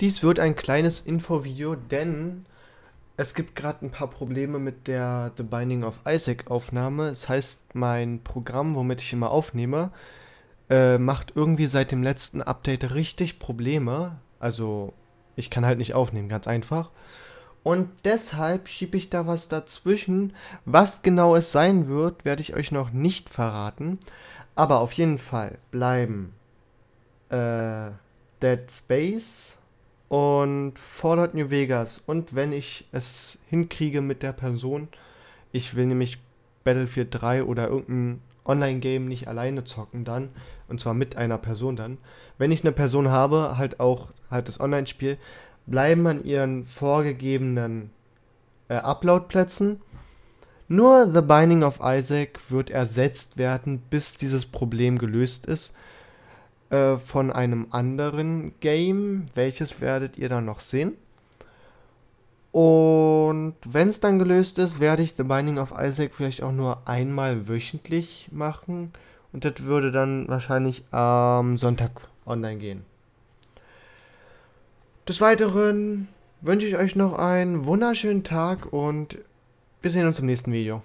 Dies wird ein kleines Infovideo, denn es gibt gerade ein paar Probleme mit der The Binding of Isaac Aufnahme. Das heißt, mein Programm, womit ich immer aufnehme, äh, macht irgendwie seit dem letzten Update richtig Probleme. Also ich kann halt nicht aufnehmen, ganz einfach. Und deshalb schiebe ich da was dazwischen. Was genau es sein wird, werde ich euch noch nicht verraten. Aber auf jeden Fall bleiben äh, Dead Space und Fallout New Vegas. Und wenn ich es hinkriege mit der Person, ich will nämlich Battlefield 3 oder irgendein Online-Game nicht alleine zocken dann, und zwar mit einer Person dann. Wenn ich eine Person habe, halt auch halt das Online-Spiel, bleiben an ihren vorgegebenen äh, Upload-Plätzen. Nur The Binding of Isaac wird ersetzt werden, bis dieses Problem gelöst ist. Äh, von einem anderen Game. Welches werdet ihr dann noch sehen? Und wenn es dann gelöst ist, werde ich The Binding of Isaac vielleicht auch nur einmal wöchentlich machen. Und das würde dann wahrscheinlich am Sonntag online gehen. Des Weiteren wünsche ich euch noch einen wunderschönen Tag und wir sehen uns im nächsten Video.